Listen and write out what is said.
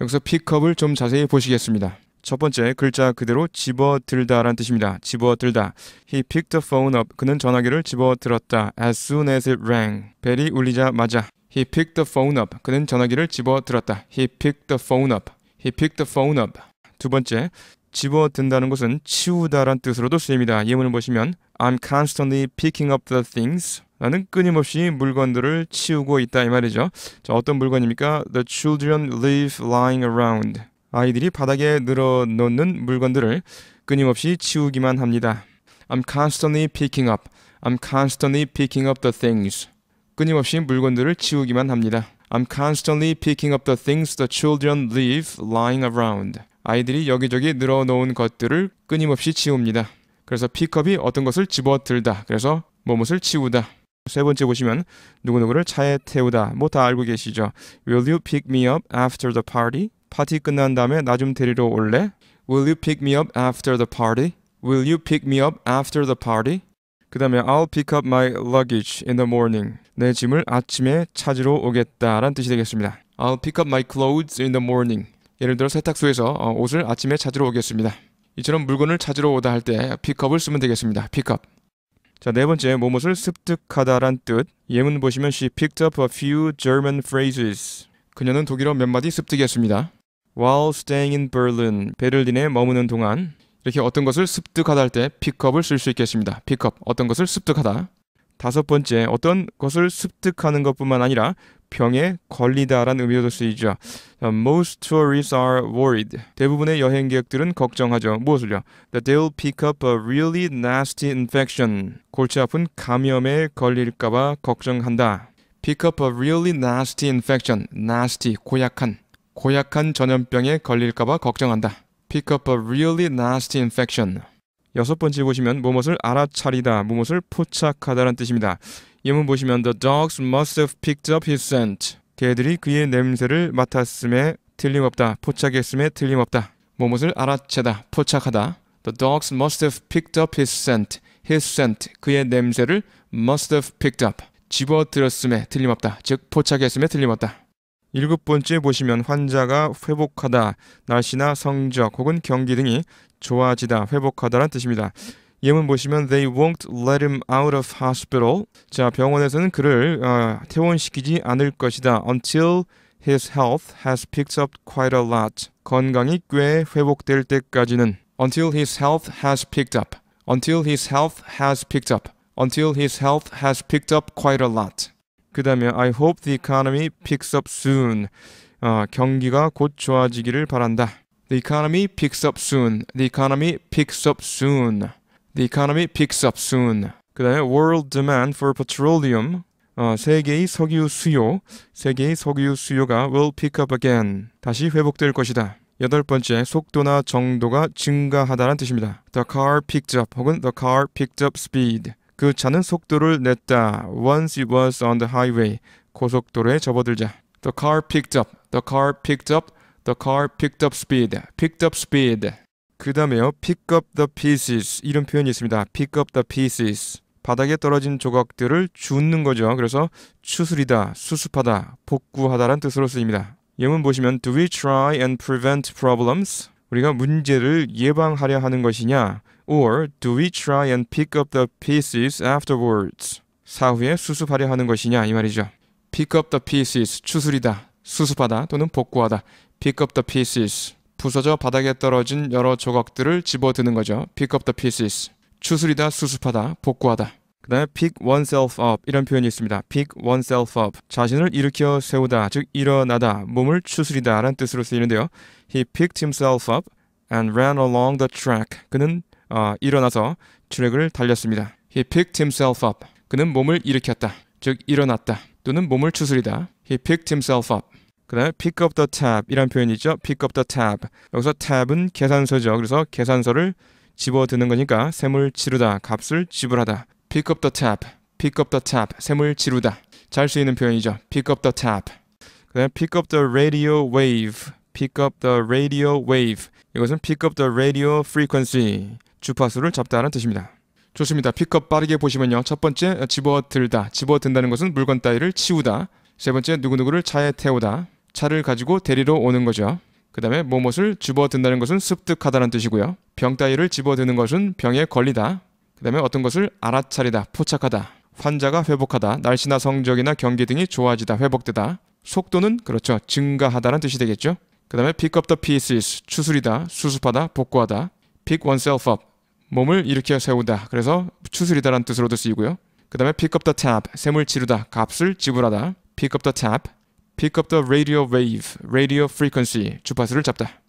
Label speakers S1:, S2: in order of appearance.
S1: 여기서 픽업을 좀 자세히 보시겠습니다. 첫 번째 글자 그대로 집어들다라는 뜻입니다. 집어들다. He picked the phone up. 그는 전화기를 집어들었다. As soon as it rang. 벨이 울리자마자. He picked the phone up. 그는 전화기를 집어들었다. He picked the phone up. He picked the phone up. 두 번째, 집어든다는 것은 치우다란 뜻으로도 쓰입니다. 예문을 보시면 I'm constantly picking up the things 나는 끊임없이 물건들을 치우고 있다 이 말이죠. 자, 어떤 물건입니까? The children leave lying around. 아이들이 바닥에 늘어놓는 물건들을 끊임없이 치우기만 합니다. I'm constantly picking up. I'm constantly picking up the things. 끊임없이 물건들을 치우기만 합니다. I'm constantly picking up the things the children leave lying around. 아이들이 여기저기 늘어놓은 것들을 끊임없이 치웁니다. 그래서 pickup이 어떤 것을 집어들다. 그래서 뭐뭇을 치우다. 세 번째 보시면 누구누구를 차에 태우다 뭐 다 알고 계시죠. Will you pick me up after the party? 파티 끝난 다음에 나 좀 데리러 올래? Will you pick me up after the party? Will you pick me up after the party? 그 다음에 I'll pick up my luggage in the morning. 내 짐을 아침에 찾으러 오겠다라는 뜻이 되겠습니다. I'll pick up my clothes in the morning. 예를 들어 세탁소에서 옷을 아침에 찾으러 오겠습니다. 이처럼 물건을 찾으러 오다 할 때 pickup을 쓰면 되겠습니다. pick up. 자, 네 번째, 뭐뭇을 습득하다란 뜻. 예문 보시면 she picked up a few German phrases. 그녀는 독일어 몇 마디 습득했습니다. While staying in Berlin, 베를린에 머무는 동안 이렇게 어떤 것을 습득하다 할 때 pickup을 쓸 수 있겠습니다. pickup, 어떤 것을 습득하다. 다섯 번째, 어떤 것을 습득하는 것뿐만 아니라 병에 걸리다라는 의미로도 쓰이죠. Most tourists are worried. 대부분의 여행객들은 걱정하죠. 무엇을요? That they'll pick up a really nasty infection. 골치 아픈 감염에 걸릴까봐 걱정한다. Pick up a really nasty infection. Nasty, 고약한. 고약한 전염병에 걸릴까봐 걱정한다. Pick up a really nasty infection. 여섯 번째 보시면 무엇을 알아차리다, 무엇을 포착하다라는 뜻입니다. 예문 보시면 The dogs must have picked up his scent. 개들이 그의 냄새를 맡았음에 틀림없다. 포착했음에 틀림없다. 무엇을 알아채다. 포착하다. The dogs must have picked up his scent. His scent. 그의 냄새를 must have picked up. 집어들었음에 틀림없다. 즉 포착했음에 틀림없다. 일곱 번째 보시면 환자가 회복하다, 날씨나 성적 혹은 경기 등이 좋아지다, 회복하다라는 뜻입니다. 예문 보시면 they won't let him out of hospital. 자, 병원에서는 그를 어, 퇴원시키지 않을 것이다. until his health has picked up quite a lot. 건강이 꽤 회복될 때까지는 until his health has picked up. until his health has picked up. until his health has picked up quite a lot. 그다음에 I hope the economy picks up soon. 어, 경기가 곧 좋아지기를 바란다. The economy picks up soon. The economy picks up soon. The economy picks up soon. 그 다음에 world demand for petroleum 어, 세계의 석유 수요, 세계의 석유 수요가 will pick up again. 다시 회복될 것이다. 여덟 번째, 속도나 정도가 증가하다는 뜻입니다. The car picked up 혹은 the car picked up speed. 그 차는 속도를 냈다. Once it was on the highway. 고속도로에 접어들자. The car picked up. The car picked up. The car picked up speed. Picked up speed. 그 다음에요. Pick up the pieces 이런 표현이 있습니다. Pick up the pieces 바닥에 떨어진 조각들을 줍는 거죠. 그래서 추스리다, 수습하다, 복구하다란 뜻으로 쓰입니다. 예문 보시면 Do we try and prevent problems? 우리가 문제를 예방하려 하는 것이냐? Or do we try and pick up the pieces afterwards? 사후에 수습하려 하는 것이냐 이 말이죠. Pick up the pieces, 추스리다, 수습하다 또는 복구하다. Pick up the pieces. 부서져 바닥에 떨어진 여러 조각들을 집어드는 거죠. Pick up the pieces. 추스리다, 수습하다, 복구하다. 그 다음에 pick oneself up 이런 표현이 있습니다. pick oneself up 자신을 일으켜 세우다 즉 일어나다 몸을 추스리다 라는 뜻으로 쓰이는데요. He picked himself up and ran along the track 그는 어, 일어나서 트랙을 달렸습니다. He picked himself up 그는 몸을 일으켰다 즉 일어났다 또는 몸을 추스리다. He picked himself up 그 다음에 pick up the tab 이란 표현이 있죠. pick up the tab. 여기서 tab은 계산서죠. 그래서 계산서를 집어드는 거니까 샘을 지르다, 값을 지불하다. pick up the tab, pick up the tab, 셈을 지르다. 잘 수있는 표현이죠. pick up the tab. 그 다음에 pick up the radio wave, pick up the radio wave. 이것은 pick up the radio frequency, 주파수를 잡다라는 뜻입니다. 좋습니다. 픽업 빠르게 보시면요. 첫 번째 집어들다. 집어든다는 것은 물건 따위를 치우다. 세 번째 누구누구를 차에 태우다. 차를 가지고 데리러 오는 거죠. 그 다음에 뭐뭇을 집어든다는 것은 습득하다는 뜻이고요. 병 따위를 집어드는 것은 병에 걸리다. 그 다음에 어떤 것을 알아차리다, 포착하다. 환자가 회복하다, 날씨나 성적이나 경기 등이 좋아지다, 회복되다. 속도는 그렇죠. 증가하다는 뜻이 되겠죠. 그 다음에 pick up the pieces, 추스리다, 수습하다, 복구하다. pick oneself up, 몸을 일으켜 세우다. 그래서 추스리다라는 뜻으로도 쓰이고요. 그 다음에 pick up the tab, 셈을 지르다, 값을 지불하다. pick up the tab, pick up the radio wave, radio frequency, 주파수를 잡다.